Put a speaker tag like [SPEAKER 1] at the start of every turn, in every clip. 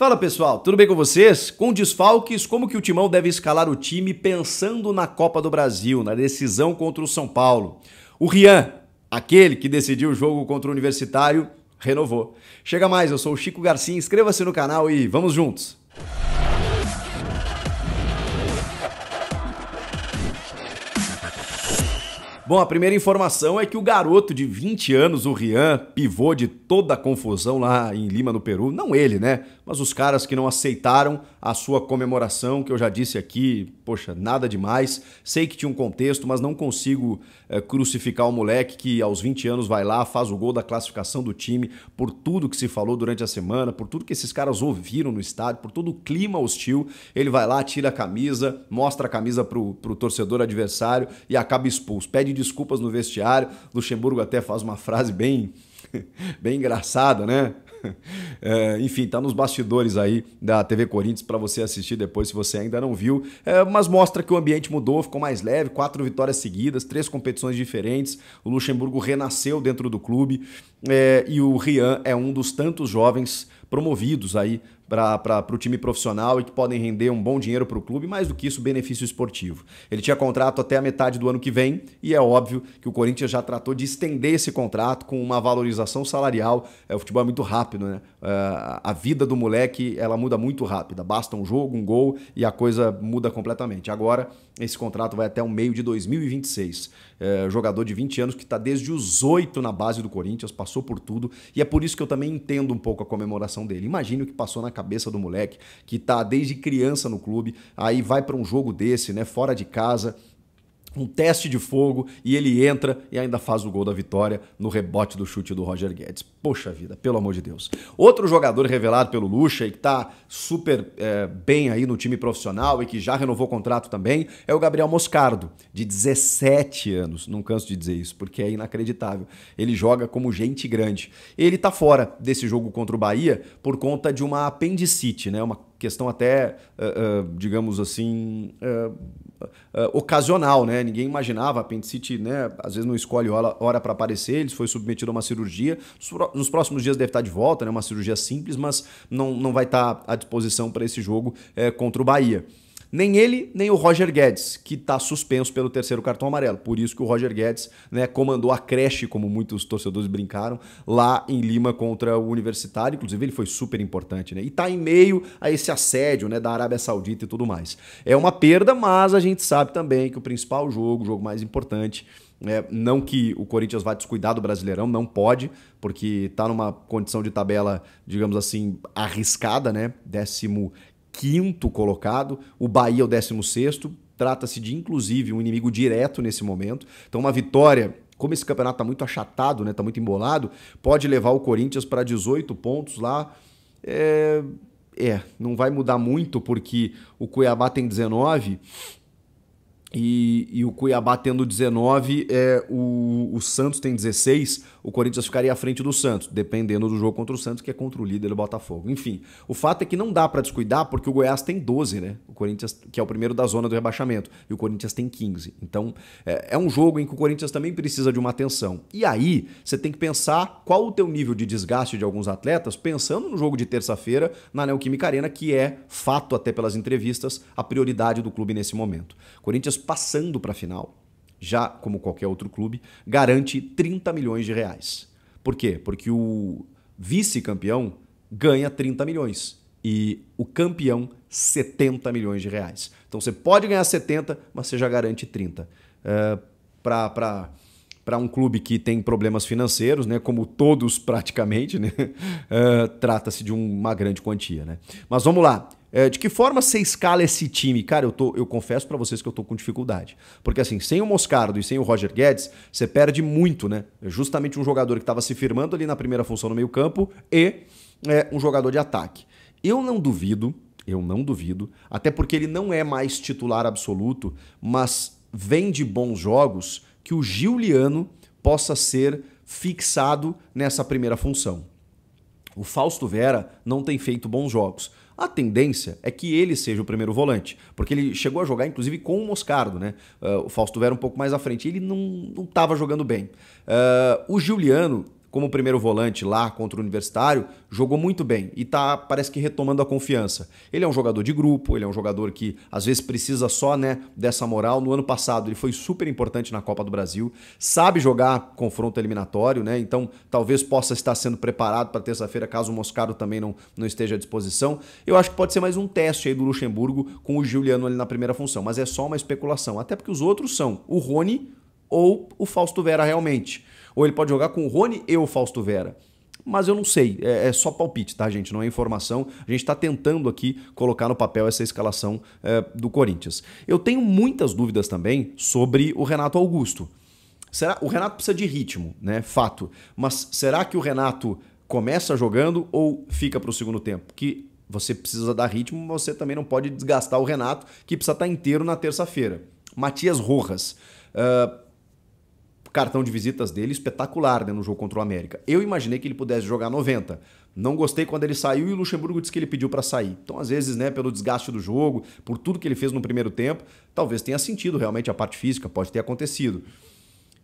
[SPEAKER 1] Fala pessoal, tudo bem com vocês? Com desfalques, como que o Timão deve escalar o time pensando na Copa do Brasil, na decisão contra o São Paulo? O Rian, aquele que decidiu o jogo contra o Universitário, renovou. Chega mais, eu sou o Chico Garcia, inscreva-se no canal e vamos juntos! Bom, a primeira informação é que o garoto de 20 anos, o Rian, pivô de toda a confusão lá em Lima, no Peru, não ele, né? Mas os caras que não aceitaram a sua comemoração, que eu já disse aqui, poxa, nada demais. Sei que tinha um contexto, mas não consigo é, crucificar o moleque que aos 20 anos vai lá, faz o gol da classificação do time, por tudo que se falou durante a semana, por tudo que esses caras ouviram no estádio, por todo o clima hostil. Ele vai lá, tira a camisa, mostra a camisa pro, pro torcedor adversário e acaba expulso. Pede desculpas no vestiário. Luxemburgo até faz uma frase bem, bem engraçada, né? É, enfim, tá nos bastidores aí da TV Corinthians para você assistir depois se você ainda não viu. É, mas mostra que o ambiente mudou, ficou mais leve, quatro vitórias seguidas, três competições diferentes. O Luxemburgo renasceu dentro do clube é, e o Rian é um dos tantos jovens promovidos aí para o time profissional e que podem render um bom dinheiro para o clube, mais do que isso, benefício esportivo. Ele tinha contrato até a metade do ano que vem e é óbvio que o Corinthians já tratou de estender esse contrato com uma valorização salarial. É, o futebol é muito rápido, né? É, Uh, a vida do moleque ela muda muito rápida. Basta um jogo, um gol e a coisa muda completamente. Agora, esse contrato vai até o meio de 2026. Uh, é, jogador de 20 anos que está desde os 8 na base do Corinthians, passou por tudo e é por isso que eu também entendo um pouco a comemoração dele. Imagine o que passou na cabeça do moleque que está desde criança no clube, aí vai para um jogo desse, né, fora de casa um teste de fogo e ele entra e ainda faz o gol da vitória no rebote do chute do Roger Guedes. Poxa vida, pelo amor de Deus. Outro jogador revelado pelo Lucha e que está super é, bem aí no time profissional e que já renovou o contrato também é o Gabriel Moscardo, de 17 anos. Não canso de dizer isso, porque é inacreditável. Ele joga como gente grande. Ele está fora desse jogo contra o Bahia por conta de uma apendicite, né? Uma questão até, eh, eh, digamos assim, eh, ocasional, né? Ninguém imaginava, a apendicite, né? Às vezes não escolhe hora para aparecer, ele foi submetido a uma cirurgia. Nos próximos dias deve estar de volta, né? Uma cirurgia simples, mas não, não vai estar à disposição para esse jogo contra o Bahia. Nem ele, nem o Roger Guedes, que está suspenso pelo terceiro cartão amarelo. Por isso que o Roger Guedes né, comandou a creche, como muitos torcedores brincaram, lá em Lima contra o Universitário. Inclusive, ele foi super importante, né? E está em meio a esse assédio né, da Arábia Saudita e tudo mais. É uma perda, mas a gente sabe também que o principal jogo, o jogo mais importante, é, não que o Corinthians vá descuidar do Brasileirão, não pode, porque está numa condição de tabela, digamos assim, arriscada, né? 15 quinto colocado, o Bahia é o sexto. Trata-se de, inclusive, um inimigo direto nesse momento. Então, uma vitória, como esse campeonato está muito achatado, está né, tá muito embolado, pode levar o Corinthians para 18 pontos lá. É, é, não vai mudar muito, porque o Cuiabá tem 19 e, e, o Cuiabá tendo 19, é, o, o, Santos tem 16, o Corinthians ficaria à frente do Santos, dependendo do jogo contra o Santos, que é contra o líder do Botafogo. Enfim, o fato é que não dá para descuidar, porque o Goiás tem 12, né? O Corinthians, que é o primeiro da zona do rebaixamento, e o Corinthians tem 15. Então, é, é um jogo em que o Corinthians também precisa de uma atenção. E aí, você tem que pensar qual o teu nível de desgaste de alguns atletas, pensando no jogo de terça-feira na Neoquímica Arena, que é fato até pelas entrevistas, a prioridade do clube nesse momento. O Corinthians passando para a final, já como qualquer outro clube, garante 30 milhões de reais. Por quê? Porque o vice-campeão ganha 30 milhões e o campeão 70 milhões de reais. Então você pode ganhar 70, mas você já garante 30. É, para para um clube que tem problemas financeiros, né, como todos praticamente, né, é, trata-se de uma grande quantia, né. Mas vamos lá. É, de que forma você escala esse time? Cara, eu, tô, eu confesso para vocês que eu tô com dificuldade. Porque assim, sem o Moscardo e sem o Roger Guedes, você perde muito, né? É justamente um jogador que estava se firmando ali na primeira função no meio campo e é, um jogador de ataque. Eu não duvido, eu não duvido, até porque ele não é mais titular absoluto, mas vem de bons jogos que o Giuliano possa ser fixado nessa primeira função. O Fausto Vera não tem feito bons jogos, a tendência é que ele seja o primeiro volante, porque ele chegou a jogar inclusive com o Moscardo, né? Uh, o Fausto Vera um pouco mais à frente, ele não estava jogando bem. Uh, o Giuliano como primeiro volante lá contra o Universitário, jogou muito bem e tá, parece que retomando a confiança. Ele é um jogador de grupo, ele é um jogador que às vezes precisa só, né, dessa moral. No ano passado ele foi super importante na Copa do Brasil, sabe jogar confronto eliminatório, né? Então, talvez possa estar sendo preparado para terça-feira caso o Moscado também não, não esteja à disposição. Eu acho que pode ser mais um teste aí do Luxemburgo com o Juliano ali na primeira função, mas é só uma especulação, até porque os outros são o Rony ou o Fausto Vera realmente ou ele pode jogar com o Rony e o Fausto Vera. Mas eu não sei, é, é só palpite, tá, gente? Não é informação. A gente está tentando aqui colocar no papel essa escalação é, do Corinthians. Eu tenho muitas dúvidas também sobre o Renato Augusto. Será o Renato precisa de ritmo, né? Fato. Mas será que o Renato começa jogando ou fica para o segundo tempo? Que você precisa dar ritmo, mas você também não pode desgastar o Renato, que precisa estar tá inteiro na terça-feira. Matias Rojas. Uh, cartão de visitas dele espetacular né, no jogo contra o América. Eu imaginei que ele pudesse jogar 90. Não gostei quando ele saiu e o Luxemburgo disse que ele pediu para sair. Então, às vezes, né, pelo desgaste do jogo, por tudo que ele fez no primeiro tempo, talvez tenha sentido realmente a parte física, pode ter acontecido.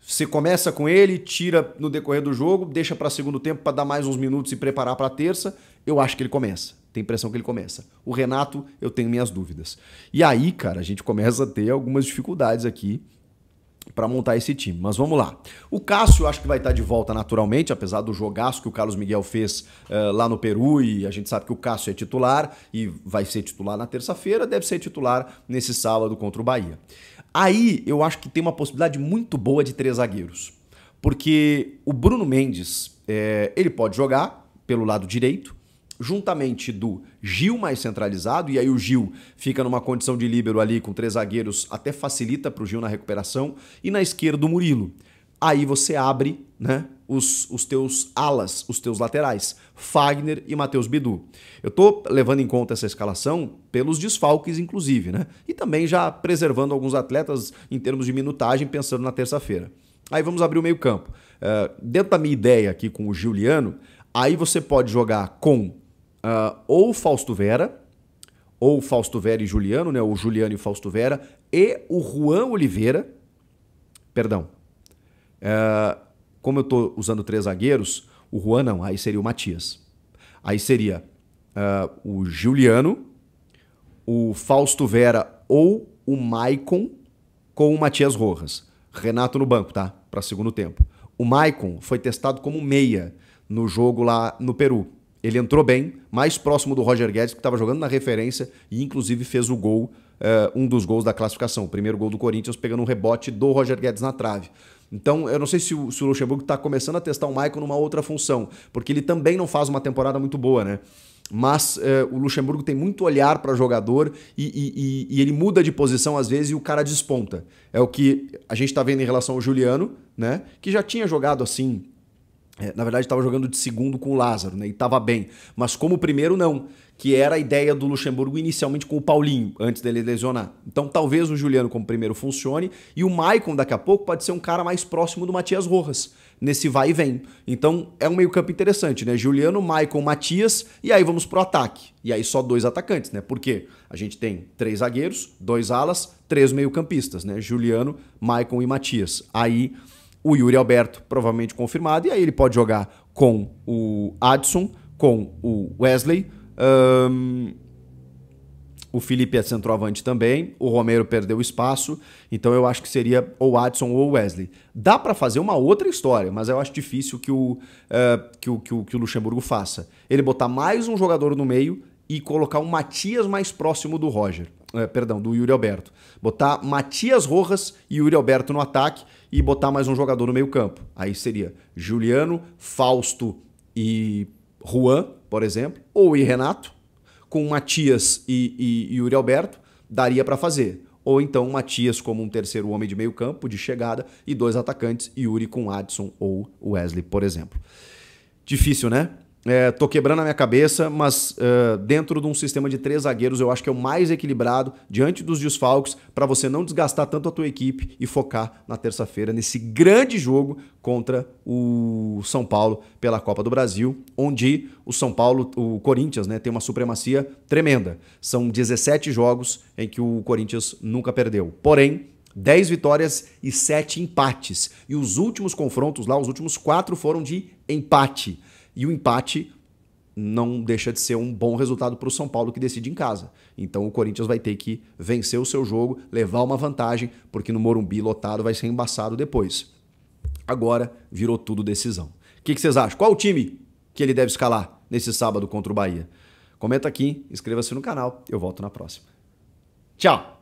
[SPEAKER 1] Você começa com ele, tira no decorrer do jogo, deixa para segundo tempo para dar mais uns minutos e preparar para terça. Eu acho que ele começa. Tem impressão que ele começa. O Renato, eu tenho minhas dúvidas. E aí, cara, a gente começa a ter algumas dificuldades aqui para montar esse time. Mas vamos lá. O Cássio acho que vai estar tá de volta naturalmente, apesar do jogaço que o Carlos Miguel fez uh, lá no Peru e a gente sabe que o Cássio é titular e vai ser titular na terça-feira, deve ser titular nesse sábado contra o Bahia. Aí eu acho que tem uma possibilidade muito boa de três zagueiros, porque o Bruno Mendes é, ele pode jogar pelo lado direito, juntamente do Gil mais centralizado, e aí o Gil fica numa condição de líbero ali com três zagueiros, até facilita para o Gil na recuperação, e na esquerda o Murilo. Aí você abre né, os, os teus alas, os teus laterais, Fagner e Matheus Bidu. Eu estou levando em conta essa escalação pelos desfalques, inclusive, né? E também já preservando alguns atletas em termos de minutagem, pensando na terça-feira. Aí vamos abrir o meio-campo. Uh, dentro da minha ideia aqui com o Juliano, aí você pode jogar com uh, ou Fausto Vera, ou Fausto Vera e Juliano, né? O Juliano e Fausto Vera, e o Juan Oliveira. Perdão. Uh, como eu estou usando três zagueiros, o Juan não, aí seria o Matias. Aí seria uh, o Juliano, o Fausto Vera ou o Maicon com o Matias Rojas. Renato no banco, tá? Para segundo tempo. O Maicon foi testado como meia no jogo lá no Peru. Ele entrou bem, mais próximo do Roger Guedes, que estava jogando na referência e inclusive fez o gol, uh, um dos gols da classificação. O primeiro gol do Corinthians pegando um rebote do Roger Guedes na trave. Então, eu não sei se o, se o Luxemburgo está começando a testar o Maicon numa outra função, porque ele também não faz uma temporada muito boa, né? mas eh, o Luxemburgo tem muito olhar para jogador e, e, e, ele muda de posição às vezes e o cara desponta. É o que a gente está vendo em relação ao Juliano, né? Que já tinha jogado assim é, na verdade, estava jogando de segundo com o Lázaro, né? E estava bem. Mas como primeiro, não. Que era a ideia do Luxemburgo inicialmente com o Paulinho, antes dele lesionar. Então talvez o Juliano como primeiro funcione. E o Maicon, daqui a pouco, pode ser um cara mais próximo do Matias Rojas, nesse vai e vem. Então é um meio-campo interessante, né? Juliano, Maicon, Matias, e aí vamos pro ataque. E aí só dois atacantes, né? Porque a gente tem três zagueiros, dois alas, três meio-campistas, né? Juliano, Maicon e Matias. Aí o Yuri Alberto, provavelmente confirmado, e aí ele pode jogar com o Adson, com o Wesley. Um, o Felipe é centroavante também, o Romero perdeu espaço, então eu acho que seria ou Adson ou Wesley. Dá para fazer uma outra história, mas eu acho difícil que o, uh, que, o, que, o, que o Luxemburgo faça. Ele botar mais um jogador no meio e colocar o Matias mais próximo do Roger. É, perdão, do Yuri Alberto. Botar Matias Rojas e Yuri Alberto no ataque e botar mais um jogador no meio-campo. Aí seria Juliano, Fausto e Juan, por exemplo, ou e Renato, com Matias e, e Yuri Alberto, daria para fazer. Ou então Matias como um terceiro homem de meio-campo, de chegada, e dois atacantes, Yuri com Adson ou Wesley, por exemplo. Difícil, né? É, tô quebrando a minha cabeça, mas uh, dentro de um sistema de três zagueiros, eu acho que é o mais equilibrado diante dos desfalques para você não desgastar tanto a tua equipe e focar na terça-feira nesse grande jogo contra o São Paulo pela Copa do Brasil, onde o São Paulo, o Corinthians, né, tem uma supremacia tremenda. São 17 jogos em que o Corinthians nunca perdeu. Porém, 10 vitórias e 7 empates. E os últimos confrontos lá, os últimos quatro foram de empate. E o empate não deixa de ser um bom resultado para o São Paulo que decide em casa. Então o Corinthians vai ter que vencer o seu jogo, levar uma vantagem, porque no Morumbi lotado vai ser embaçado depois. Agora virou tudo decisão. O que, que vocês acham? Qual o time que ele deve escalar nesse sábado contra o Bahia? Comenta aqui, inscreva-se no canal, eu volto na próxima. Tchau!